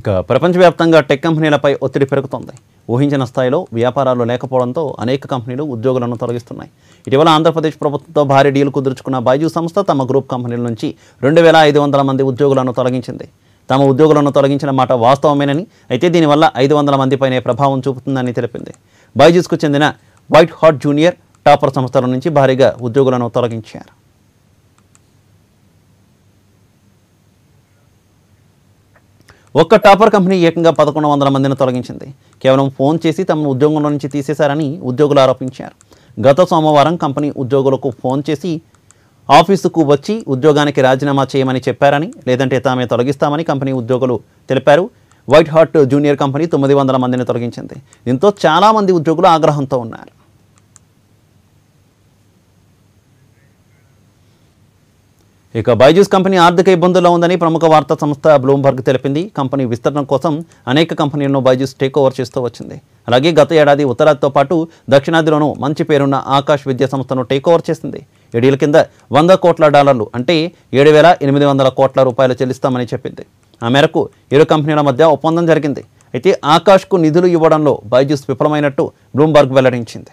ఇక ప్రపంచవ్యాప్తంగా టెక్ కంపెనీలపై ఒత్తిడి పెరుగుతోంది ఊహించిన స్థాయిలో వ్యాపారాలు లేకపోవడంతో అనేక కంపెనీలు ఉద్యోగులను తొలగిస్తున్నాయి ఇటీవల ఆంధ్రప్రదేశ్ ప్రభుత్వంతో భారీ డీలు కుదుర్చుకున్న బైజూ సంస్థ తమ గ్రూప్ కంపెనీల నుంచి రెండు వేల ఐదు వందల మంది ఉద్యోగులను తొలగించింది తమ ఉద్యోగులను తొలగించిన మాట వాస్తవమేనని అయితే దీనివల్ల ఐదు వందల మందిపైనే ప్రభావం చూపుతుందని తెలిపింది బైజూస్కు చెందిన వైట్ హాట్ జూనియర్ టాపర్ సంస్థల నుంచి భారీగా ఉద్యోగులను తొలగించారు ఒక్క టాపర్ కంపెనీ ఏకంగా పదకొండు వందల మందిని తొలగించింది కేవలం ఫోన్ చేసి తమను ఉద్యోగంలో నుంచి తీసేశారని ఉద్యోగులు ఆరోపించారు గత సోమవారం కంపెనీ ఉద్యోగులకు ఫోన్ చేసి ఆఫీసుకు వచ్చి ఉద్యోగానికి రాజీనామా చేయమని చెప్పారని లేదంటే తామే తొలగిస్తామని కంపెనీ ఉద్యోగులు తెలిపారు వైట్ హార్ట్ జూనియర్ కంపెనీ తొమ్మిది వందల మందిని తొలగించింది దీంతో చాలామంది ఉద్యోగులు ఆగ్రహంతో ఉన్నారు ఇక బైజూస్ కంపెనీ ఆర్థిక ఇబ్బందుల్లో ఉందని ప్రముఖ వార్తా సంస్థ బ్లూంబర్గ్ తెలిపింది కంపెనీ విస్తరణ కోసం అనేక కంపెనీలను బైజూస్ టేక్ ఓవర్ చేస్తూ వచ్చింది అలాగే గత ఏడాది ఉత్తరాదితో పాటు దక్షిణాదిలోనూ మంచి పేరున్న ఆకాష్ విద్యా సంస్థను టేక్ ఓవర్ చేసింది ఏడీల కింద వంద కోట్ల డాలర్లు అంటే ఏడు వేల ఎనిమిది వందల కోట్ల రూపాయలు చెల్లిస్తామని చెప్పింది ఆ మేరకు ఇరు కంపెనీల మధ్య ఒప్పందం జరిగింది అయితే ఆకాష్కు నిధులు ఇవ్వడంలో బైజూస్ విఫలమైనట్టు బ్లూంబర్గ్ వెల్లడించింది